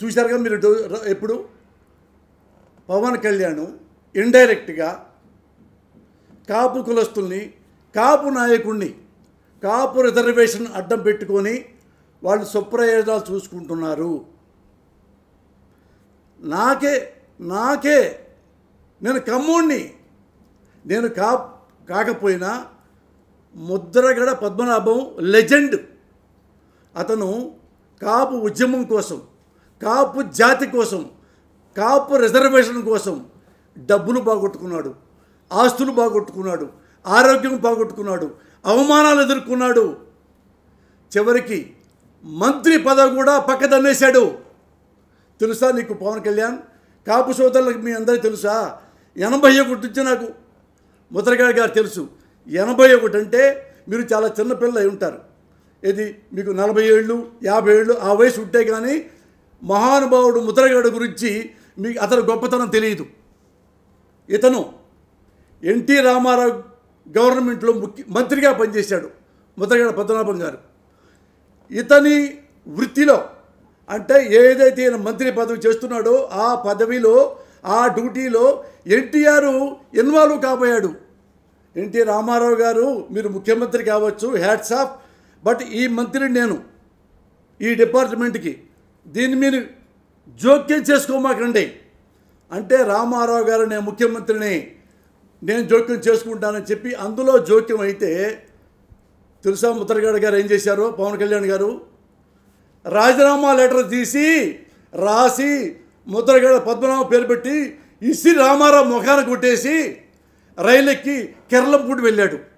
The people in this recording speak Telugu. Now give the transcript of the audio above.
చూశారు కదా మీరు ఎప్పుడు పవన్ కళ్యాణ్ ఇండైరెక్ట్గా కాపు కులస్తుల్ని కాపు నాయకుడిని కాపు రిజర్వేషన్ అడ్డం పెట్టుకొని వాళ్ళు స్వప్రయోజనాలు చూసుకుంటున్నారు నాకే నాకే నేను కమ్ముణ్ణి నేను కా కాకపోయినా ముద్రగడ పద్మనాభం లెజెండ్ అతను కాపు ఉద్యమం కోసం కాపు జాతి కోసం కాపు రిజర్వేషన్ కోసం డబ్బులు బాగొట్టుకున్నాడు ఆస్తులు బాగొట్టుకున్నాడు ఆరోగ్యం బాగొట్టుకున్నాడు అవమానాలు ఎదుర్కొన్నాడు చివరికి మంత్రి పదవి కూడా పక్కదన్నేశాడు తెలుసా నీకు పవన్ కళ్యాణ్ కాపు సోదరులకు మీ అందరికీ తెలుసా ఎనభై ఒకటి నుంచి నాకు ముద్రగాడి గారు తెలుసు ఎనభై ఒకటి అంటే మీరు చాలా చిన్నపిల్ల అయి ఉంటారు ఇది మీకు నలభై ఏళ్ళు యాభై ఏళ్ళు ఆ వయసు ఉంటే కానీ మహానుభావుడు ముద్రగడ గురించి మీకు అతని గొప్పతనం తెలియదు ఇతను ఎన్టీ రామారావు గవర్నమెంట్లో ముఖ్య మంత్రిగా పనిచేశాడు ముద్రగడ పద్మనాభం గారు ఇతని వృత్తిలో అంటే ఏదైతే ఈయన మంత్రి పదవి చేస్తున్నాడో ఆ పదవిలో ఆ డ్యూటీలో ఎన్టీఆర్ ఇన్వాల్వ్ కాబోయాడు ఎన్టీ రామారావు గారు మీరు ముఖ్యమంత్రి కావచ్చు ఆఫ్ బట్ ఈ మంత్రి నేను ఈ డిపార్ట్మెంట్కి దీన్ని మీరు జోక్యం చేసుకోమాకండి అంటే రామారావు గారు నేను ముఖ్యమంత్రిని నేను జోక్యం చేసుకుంటానని చెప్పి అందులో జోక్యం అయితే తులసా ముద్రగడ గారు ఏం చేశారు పవన్ కళ్యాణ్ గారు రాజీనామా లెటర్ తీసి రాసి ముద్రగడ పద్మనాభం పేరు పెట్టి ఇసి రామారావు ముఖాన కొట్టేసి రైలు ఎక్కి కెరళం వెళ్ళాడు